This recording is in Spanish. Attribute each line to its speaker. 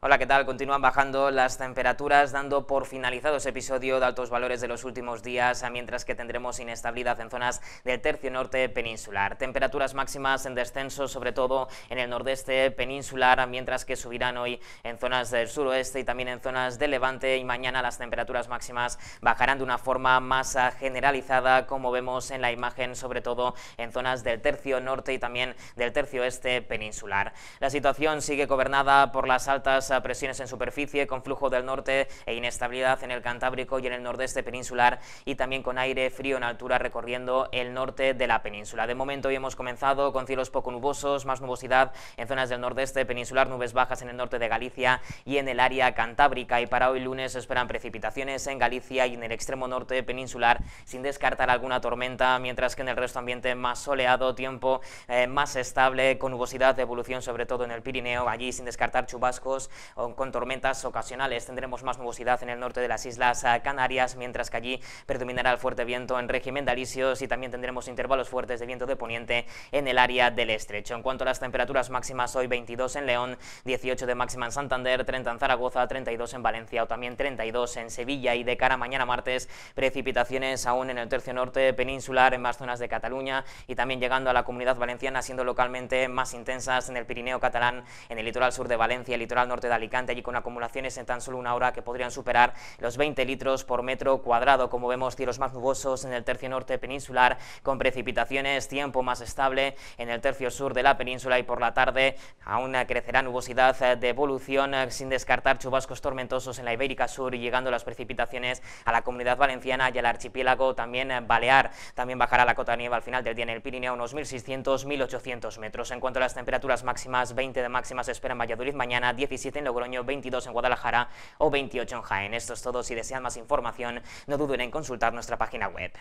Speaker 1: Hola, ¿qué tal? Continúan bajando las temperaturas, dando por finalizado ese episodio de altos valores de los últimos días, mientras que tendremos inestabilidad en zonas del tercio norte peninsular. Temperaturas máximas en descenso, sobre todo en el nordeste peninsular, mientras que subirán hoy en zonas del suroeste y también en zonas del levante. Y mañana las temperaturas máximas bajarán de una forma más generalizada, como vemos en la imagen, sobre todo en zonas del tercio norte y también del tercio este peninsular. La situación sigue gobernada por las altas presiones en superficie con flujo del norte e inestabilidad en el Cantábrico y en el nordeste peninsular y también con aire frío en altura recorriendo el norte de la península. De momento hoy hemos comenzado con cielos poco nubosos, más nubosidad en zonas del nordeste peninsular, nubes bajas en el norte de Galicia y en el área cantábrica y para hoy lunes esperan precipitaciones en Galicia y en el extremo norte peninsular sin descartar alguna tormenta, mientras que en el resto ambiente más soleado, tiempo eh, más estable, con nubosidad de evolución sobre todo en el Pirineo, allí sin descartar chubascos con tormentas ocasionales. Tendremos más nubosidad en el norte de las Islas Canarias, mientras que allí predominará el fuerte viento en régimen de alisios y también tendremos intervalos fuertes de viento de poniente en el área del estrecho. En cuanto a las temperaturas máximas, hoy 22 en León, 18 de máxima en Santander, 30 en Zaragoza, 32 en Valencia o también 32 en Sevilla y de cara mañana martes precipitaciones aún en el tercio norte peninsular, en más zonas de Cataluña y también llegando a la comunidad valenciana siendo localmente más intensas en el Pirineo catalán, en el litoral sur de Valencia, el litoral norte de Alicante, allí con acumulaciones en tan solo una hora que podrían superar los 20 litros por metro cuadrado. Como vemos, cielos más nubosos en el tercio norte peninsular, con precipitaciones, tiempo más estable en el tercio sur de la península y por la tarde aún crecerá nubosidad de evolución, sin descartar chubascos tormentosos en la Ibérica Sur, y llegando las precipitaciones a la comunidad valenciana y al archipiélago, también Balear. También bajará la cota de nieve al final del día en el Pirineo, unos 1.600, 1.800 metros. En cuanto a las temperaturas máximas, 20 de máximas se esperan Valladolid mañana, 17 en Logroño, 22 en Guadalajara o 28 en Jaén. Esto es todo. Si desean más información, no duden en consultar nuestra página web.